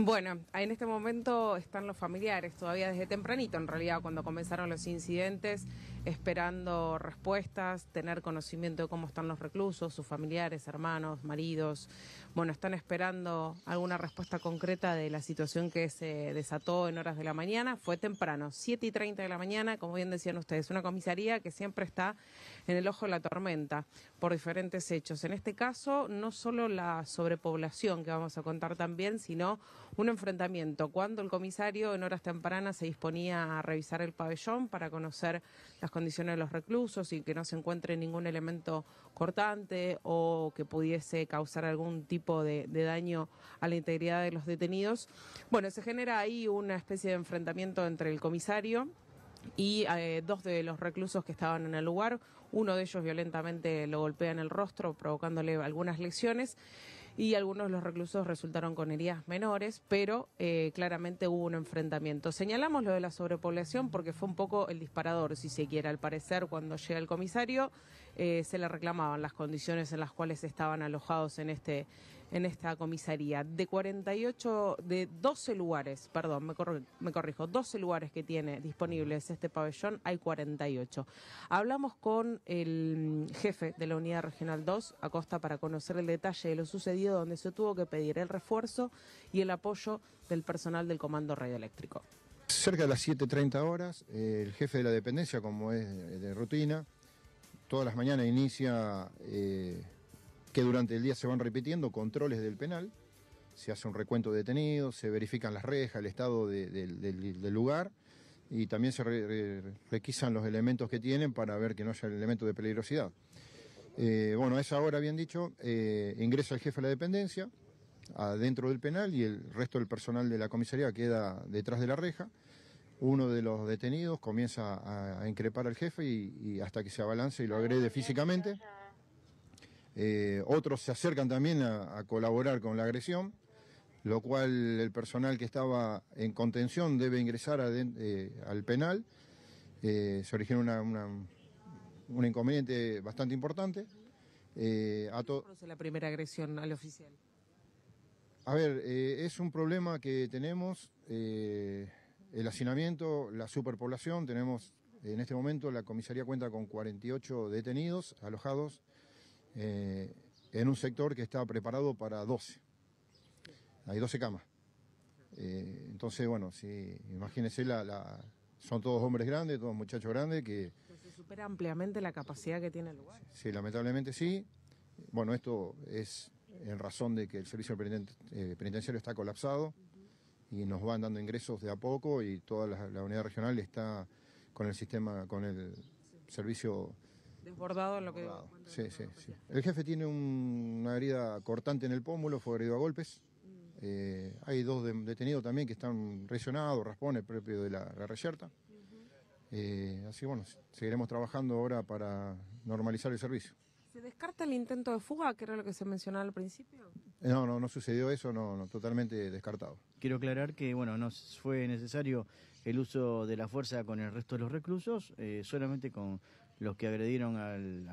Bueno, en este momento están los familiares todavía desde tempranito, en realidad, cuando comenzaron los incidentes esperando respuestas, tener conocimiento de cómo están los reclusos, sus familiares, hermanos, maridos. Bueno, están esperando alguna respuesta concreta de la situación que se desató en horas de la mañana. Fue temprano, 7 y 30 de la mañana, como bien decían ustedes, una comisaría que siempre está en el ojo de la tormenta por diferentes hechos. En este caso, no solo la sobrepoblación que vamos a contar también, sino un enfrentamiento. Cuando el comisario en horas tempranas se disponía a revisar el pabellón para conocer la condiciones de los reclusos y que no se encuentre ningún elemento cortante o que pudiese causar algún tipo de, daño a la integridad de los detenidos. Bueno, se genera ahí una especie de enfrentamiento entre el comisario y eh, dos de los reclusos que estaban en el lugar. Uno de ellos violentamente lo golpea en el rostro, provocándole algunas lesiones y algunos de los reclusos resultaron con heridas menores, pero eh, claramente hubo un enfrentamiento. Señalamos lo de la sobrepoblación porque fue un poco el disparador, si se quiere. Al parecer, cuando llega el comisario, eh, se le reclamaban las condiciones en las cuales estaban alojados en este en esta comisaría. De 48, de 12 lugares, perdón, me, corrijo, 12 lugares que tiene disponibles este pabellón, hay 48. Hablamos con el jefe de la Unidad Regional 2, Acosta, para conocer el detalle de lo sucedido, donde se tuvo que pedir el refuerzo y el apoyo del personal del Comando Radioeléctrico. Cerca de las 7.30 horas, el jefe de la dependencia, como es de, rutina, todas las mañanas inicia... Eh, que durante el día se van repitiendo controles del penal, se hace un recuento de detenidos, se verifican las rejas, el estado del lugar y también se requisan los elementos que tienen para ver que no haya el elemento de peligrosidad. Eh, bueno, a esa hora, bien dicho, eh, ingresa el jefe a la dependencia adentro del penal y el resto del personal de la comisaría queda detrás de la reja. Uno de los detenidos comienza a, increpar al jefe y, hasta que se abalance y lo agrede físicamente. Eh, otros se acercan también a, colaborar con la agresión, lo cual el personal que estaba en contención debe ingresar eh, al penal. Eh, se origina una, un inconveniente bastante importante. a todos. la primera agresión al oficial? A ver, es un problema que tenemos, el hacinamiento, la superpoblación, tenemos en este momento la comisaría cuenta con 48 detenidos alojados eh, en un sector que está preparado para 12. Hay 12 camas. Eh, entonces, bueno, si imagínense la, la, son todos hombres grandes, todos muchachos grandes que... se supera ampliamente la capacidad que tiene el lugar. Sí, lamentablemente sí. Bueno, esto es en razón de que el servicio eh, penitenciario está colapsado y nos van dando ingresos de a poco y toda la, la unidad regional está con el sistema, con el servicio Desbordado en lo que... Sí, sí, sí. El jefe tiene una herida cortante en el pómulo, fue herido a golpes. Mm. Eh, hay dos detenidos también que están lesionados, raspones propio de la, la reyerta. Eh, así bueno, seguiremos trabajando ahora para normalizar el servicio. ¿Se descarta el intento de fuga, que era lo que se mencionaba al principio? Eh, no, no, no sucedió eso, no, no totalmente descartado. Quiero aclarar que, bueno, no fue necesario el uso de la fuerza con el resto de los reclusos, solamente con los que agredieron al,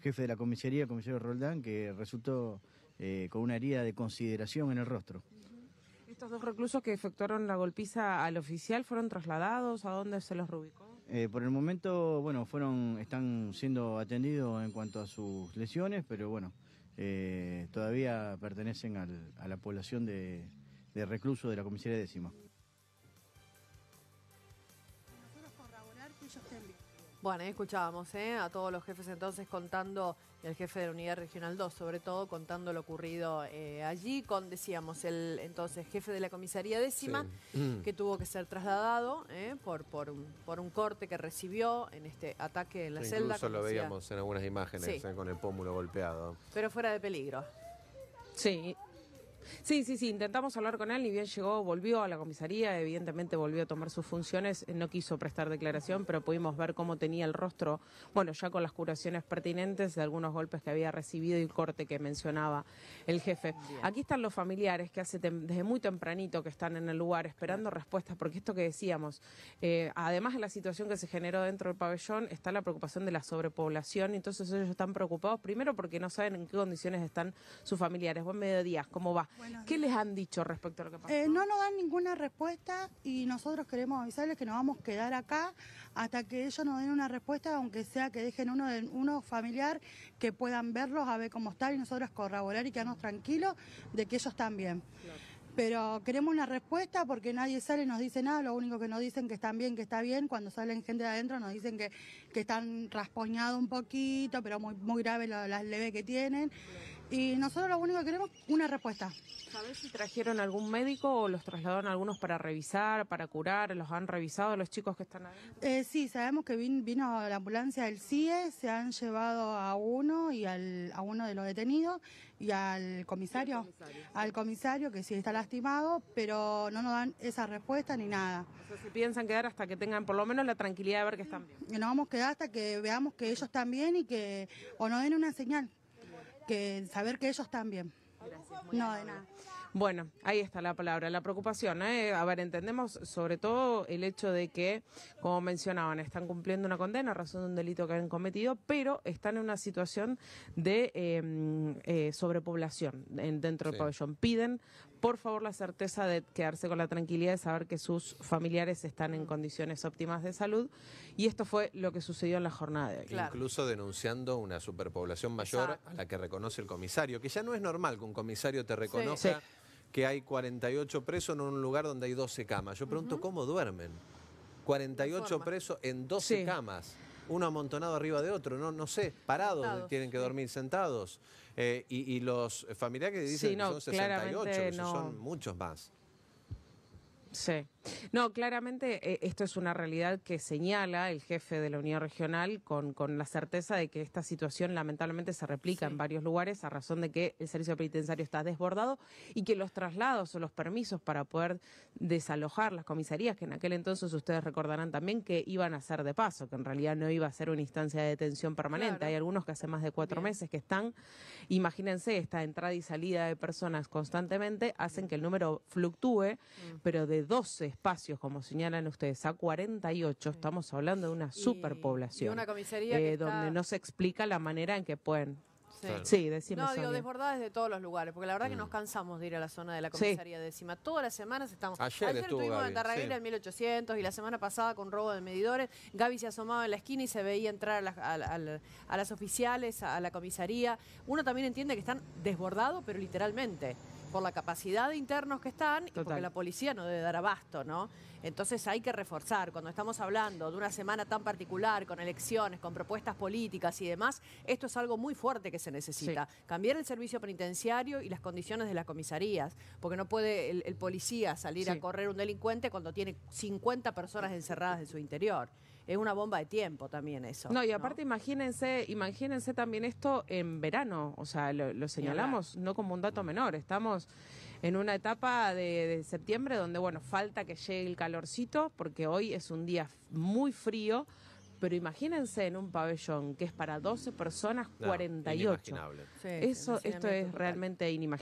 jefe de la comisaría, el comisario Roldán, que resultó eh, con una herida de consideración en el rostro. ¿Estos dos reclusos que efectuaron la golpiza al oficial fueron trasladados? ¿A dónde se los reubicó? Eh, por el momento, bueno, fueron, están siendo atendidos en cuanto a sus lesiones, pero bueno, eh, todavía pertenecen a la población de, de reclusos de la comisaría décima. Bueno, ahí escuchábamos ¿eh? a todos los jefes entonces contando, el jefe de la Unidad Regional 2 sobre todo, contando lo ocurrido eh, allí con, decíamos, el entonces jefe de la comisaría décima, mm. que tuvo que ser trasladado ¿eh? por, por, un, corte que recibió en este ataque en la celda. Incluso lo veíamos en algunas imágenes, con el pómulo golpeado. Pero fuera de peligro. Sí, Sí, sí, sí, intentamos hablar con él y bien llegó, volvió a la comisaría, evidentemente volvió a tomar sus funciones, eh, no quiso prestar declaración, pero pudimos ver cómo tenía el rostro, bueno, ya con las curaciones pertinentes de algunos golpes que había recibido y el corte que mencionaba el jefe. Aquí están los familiares que hace desde muy tempranito que están en el lugar esperando respuestas, porque esto que decíamos, eh, además de la situación que se generó dentro del pabellón, está la preocupación de la sobrepoblación, entonces ellos están preocupados primero porque no saben en qué condiciones están sus familiares. Buen mediodía, ¿cómo va? ¿Qué les han dicho respecto a lo que pasó? Eh, no nos dan ninguna respuesta y nosotros queremos avisarles que nos vamos a quedar acá hasta que ellos nos den una respuesta, aunque sea que dejen uno, de, uno familiar que puedan verlos, a ver cómo están y nosotros corroborar y quedarnos tranquilos de que ellos están bien. pero queremos una respuesta porque nadie sale y nos dice nada, lo único que nos dicen que están bien, que está bien, cuando salen gente de adentro nos dicen que, que están raspoñados un poquito, pero muy, muy grave las leves que tienen. Y nosotros lo único que queremos, una respuesta. ¿Sabés si trajeron algún médico o los trasladaron algunos para revisar, para curar? ¿Los han revisado los chicos que están ahí? Eh, sí, sabemos que vino la ambulancia del CIE, se han llevado a uno y al, a uno de los detenidos y al comisario, al comisario que sí está lastimado, pero no nos dan esa respuesta ni nada. piensan quedar hasta que tengan por lo menos la tranquilidad de ver que están bien. Nos vamos a quedar hasta que veamos que ellos están bien y que o nos den una señal que saber que ellos también. Gracias, no, de nada. Bueno, ahí está la palabra, la preocupación. ¿eh? A ver, entendemos sobre todo el hecho de que, como mencionaban, están cumpliendo una condena a razón de un delito que han cometido, pero están en una situación de em, eh, sobrepoblación dentro del pabellón. Piden, por favor, la certeza de quedarse con la tranquilidad de saber que sus familiares están en condiciones óptimas de salud. Y esto fue lo que sucedió en la jornada de hoy. Incluso denunciando una superpoblación mayor a la que reconoce el comisario, que ya no es normal que un comisario te reconozca que hay 48 presos en un lugar donde hay 12 camas. Yo pregunto, ¿cómo duermen? 48 presos en 12 camas, uno amontonado arriba de otro, no, no sé, parados tienen que dormir, sentados. Eh, y, los familiares dicen que son 68, son muchos más. Sí. No, claramente eh, esto es una realidad que señala el jefe de la Unión Regional con, con la certeza de que esta situación lamentablemente se replica en varios lugares a razón de que el servicio penitenciario está desbordado y que los traslados o los permisos para poder desalojar las comisarías, que en aquel entonces ustedes recordarán también que iban a ser de paso, que en realidad no iba a ser una instancia de detención permanente. Hay algunos que hace más de cuatro meses que están, imagínense, esta entrada y salida de personas constantemente hacen que el número fluctúe, mm. pero de 12 espacios, como señalan ustedes, a 48, estamos hablando de una superpoblación. una eh, donde no se explica la manera en que pueden Sí, No, digo, desbordadas de todos los lugares, porque la verdad que mm. nos cansamos de ir a la zona de la comisaría décima. Todas las semanas estamos. Ayer, estuvimos en Tarraguera en 1800 y la semana pasada con robo de medidores. Gaby se asomaba en la esquina y se veía entrar a las, a las oficiales, a la comisaría. Uno también entiende que están desbordados, pero literalmente por la capacidad de internos que están y porque la policía no debe dar abasto, ¿no? Entonces hay que reforzar. Cuando estamos hablando de una semana tan particular, con elecciones, con propuestas políticas y demás, esto es algo muy fuerte que se necesita. Cambiar el servicio penitenciario y las condiciones de las comisarías, porque no puede el, policía salir a correr un delincuente cuando tiene 50 personas encerradas en su interior es una bomba de tiempo también eso. No, y aparte imagínense, imagínense también esto en verano, o sea, lo, señalamos no como un dato menor, estamos en una etapa de, septiembre donde, bueno, falta que llegue el calorcito, porque hoy es un día muy frío, pero imagínense en un pabellón que es para 12 personas, 48. Inimaginable. Eso, esto es realmente inimaginable.